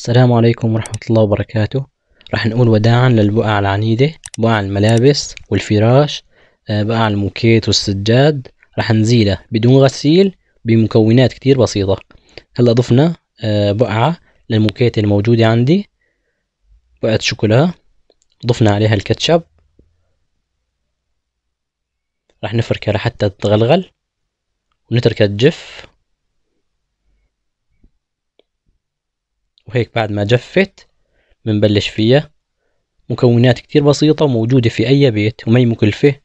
السلام عليكم ورحمة الله وبركاته راح نقول وداعا للبقع العنيدة بقع الملابس والفراش آه، بقع الموكيت والسجاد راح نزيلها بدون غسيل بمكونات كتير بسيطة هلا ضفنا آه، بقعة للموكيت الموجودة عندي بقعة شوكولا ضفنا عليها الكاتشب راح نفركها لحتى تتغلغل ونتركها تجف وهيك بعد ما جفت بنبلش فيها مكونات كتير بسيطة موجودة في أي بيت وما هي مكلفة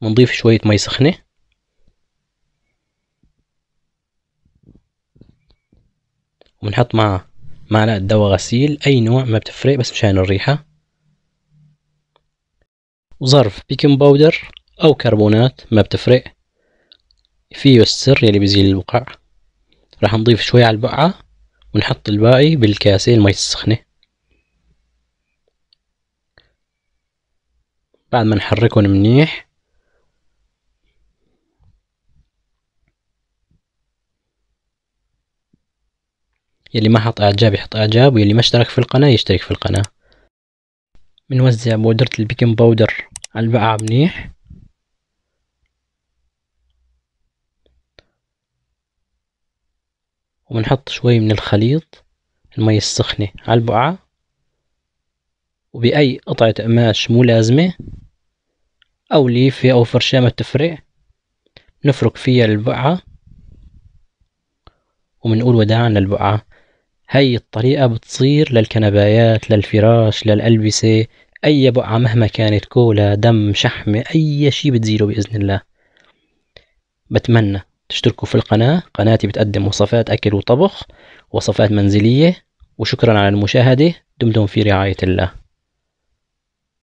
بنضيف شوية مي سخنة وبنحط معها معلقة دواء غسيل أي نوع ما بتفرق بس مشان الريحة وظرف بيكنج باودر أو كربونات ما بتفرق فيه السر يلي بيزيل البقع راح نضيف شوي على البقعة ونحط الباقي بالكاسة المي السخنة بعد ما نحركهم منيح يلي ما حط اعجاب يحط اعجاب ويلي ما اشترك في القناة يشترك في القناة بنوزع بودرة البيكنج باودر على البقعة منيح وبنحط شوي من الخليط المي السخنة على البقعة وبأي قطعة قماش مو لازمة أو ليفة أو فرشاة ما تفرق نفرك فيها البقعة ومنقول وداعا للبقعة هاي الطريقة بتصير للكنبايات للفراش للألبسة أي بقعة مهما كانت كولا دم شحمة أي شي بتزيله بإذن الله بتمنى تشتركوا في القناة قناتي بتقدم وصفات أكل وطبخ وصفات منزلية وشكرا على المشاهدة دمتم في رعاية الله